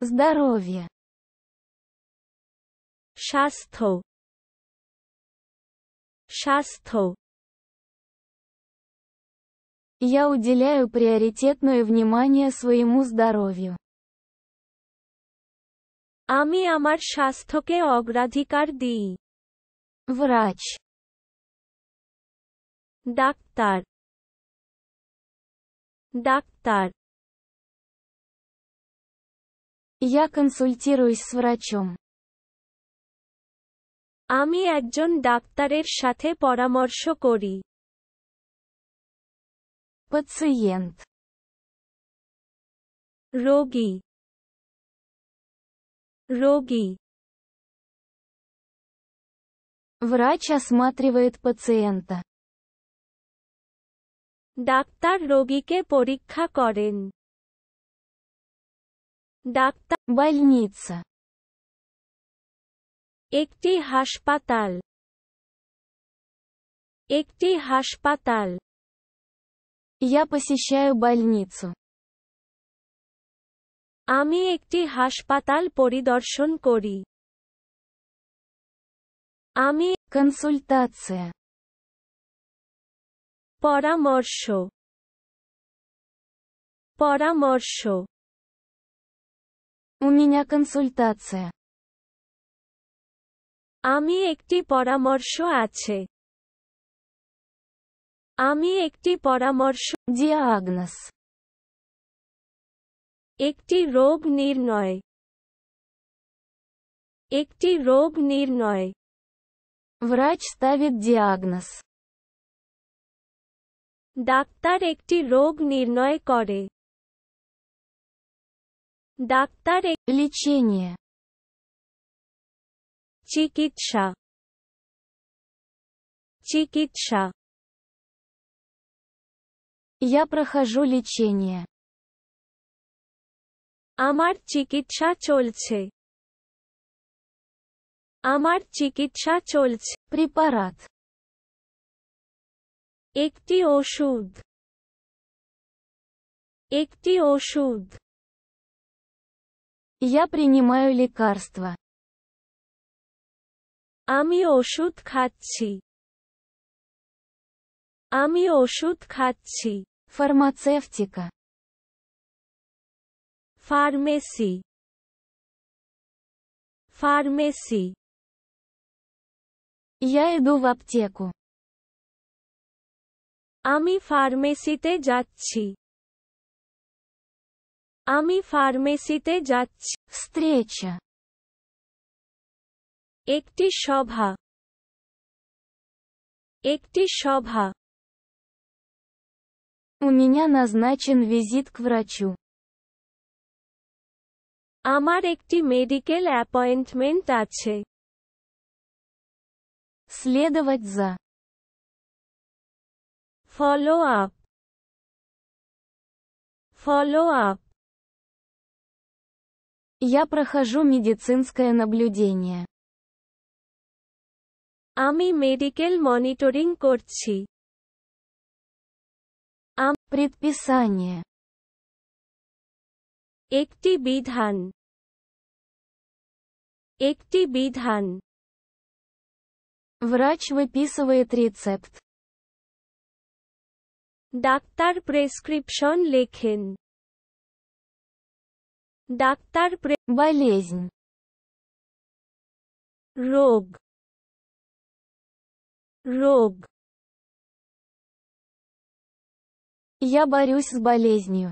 здоровье счастье, счастье. я уделяю приоритетное внимание своему здоровью. আমি আমার স্বাস্থ্যকে অগ্রাধিকার দিই врач доктор, доктор. Я консультируюсь с врачом. আমি একজন ডাক্তারের সাথে পরামর্শ করি Пациент. রোগী রোগী Врач осматривает пациента. ডাক্তার রোগীকে পরীক্ষা করেন ডাক্তার больница একটি হাসপাতাল একটি হাসপাতাল Я посещаю больницу. আমি একটি হাসপাতাল পরিদর্শন করি আমি консультация পরামর্শ পরামর্শ У меня консультация. আমি একটি পরামর্শ আছে আমি একটি পরামর্শ Диагноз. একটি রোগ নির্ণয় একটি রোগ নির্ণয় Врач ставит диагноз. ডাক্তার একটি রোগ নির্ণয় করে Доктор. Лечение. Чикитша. Чикитша. Я прохожу лечение. আমার চিকিৎসা চলছে আমার চিকিৎসা চলছে প্রিপারাত একটি ошуд. একটি ошуд. Я принимаю лекарства. আমি ওষুধ খাচ্ছি আমি ওষুধ খাচ্ছি ফার্মাসেউটিকা ফার্মেসি ফার্মেসি Я иду в аптеку. আমি ফার্মেসিতে যাচ্ছি আমি ফার্মেসিতে যাচ্ছি встреча একটি সভা একটি সভা У меня назначен визит к врачу. আমার একটি মেডিকেল অ্যাপয়েন্টমেন্ট আছে Следовать за. Follow up. Follow up. Я прохожу медицинское наблюдение. আমি মেডিকেল মনিটরিং করছি আম предписание একটি বিধান একটি বিধান врач выписывает рецепт ডাক্তার প্রেসক্রিপশন লেখেন ডাক্তার болезнь রোগ রোগ Я борюсь с болезнью.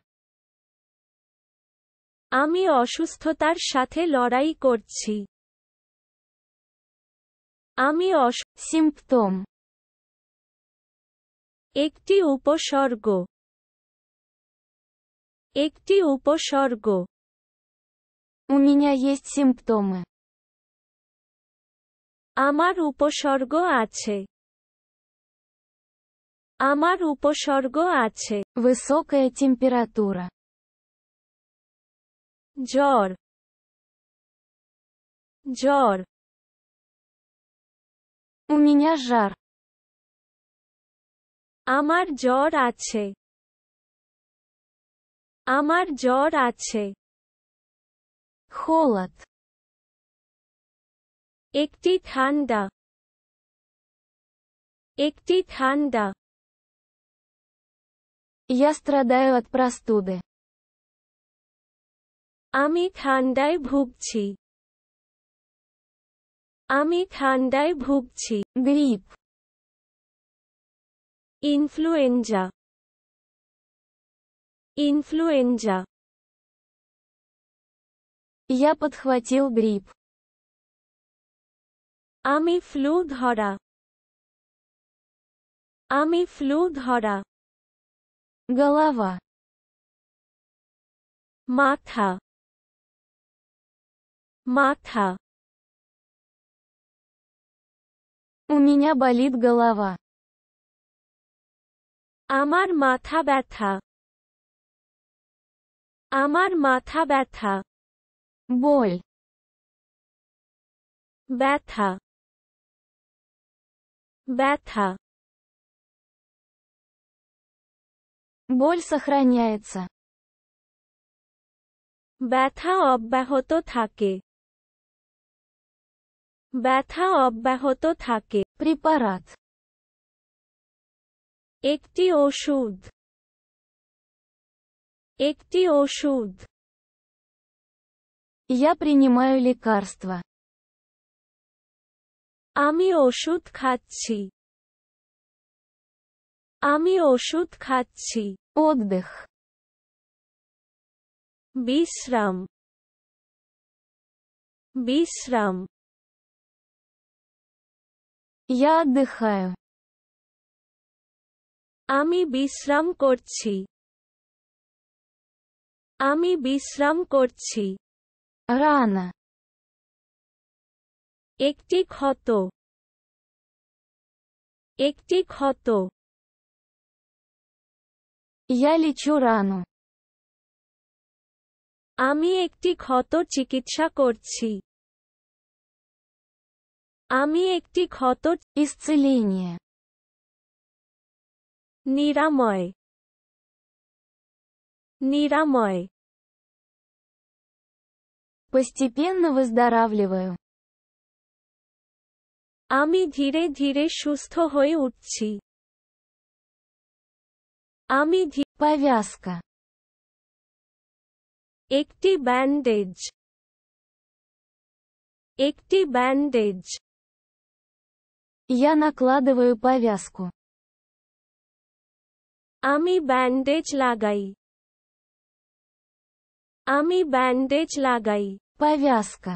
আমি অসুস্থতার সাথে লড়াই করছি আমি অস সিম্পটম একটি উপসর্গ একটি উপসর্গ У меня есть симптомы. Амар упошорго আছে Амар упошорго আছে Высокая температура. Джор. Джор. У меня жар. Амар জ্বর আছে Амар জ্বর আছে холод একটি ঠান্ডা একটি ঠান্ডা Я страдаю от простуды. আমি ঠান্ডায় ভুগছি আমি ঠান্ডায় ভুগছি গ্রিপ ইনফ্লুয়েঞ্জা ইনফ্লুয়েঞ্জা Я подхватил грипп. আমি флю дхара. Ами флю дхара. голова Матха. Матха. У меня болит голова. Амар матха ব্যথা Амар матха ব্যথা बोल बैठा बैठा बोल सहरा बैठा अब्याहत थाके बैठा अब्याहत तो थाके प्रिपारात एक ओषुध एक ओषुध Я принимаю лекарства. আমি ওষুধ খাচ্ছি আমি ওষুধ খাচ্ছি отдых বিশ্রাম বিশ্রাম я отдыхаю আমি বিশ্রাম করছি আমি বিশ্রাম করছি рана একটি ক্ষত একটি ক্ষত Я лечу рану. আমি একটি ক্ষত চিকিৎসা করছি আমি একটি ক্ষত исцеление নিরাময় নিরাময় Постепенно выздоравливаю. আমি ধীরে ধীরে সুস্থ утчи. Ами আমি повязка একটি ব্যান্ডেজ একটি ব্যান্ডেজ Я накладываю повязку. Ами ব্যান্ডেজ лагай. আমি ব্যান্ডেজ লাগাই повязка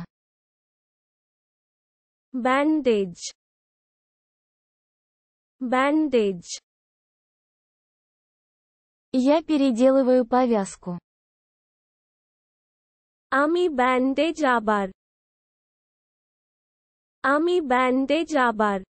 ব্যান্ডেজ ব্যান্ডেজ Я переделываю повязку. আমি ব্যান্ডেজ আবার আমি ব্যান্ডেজ আবার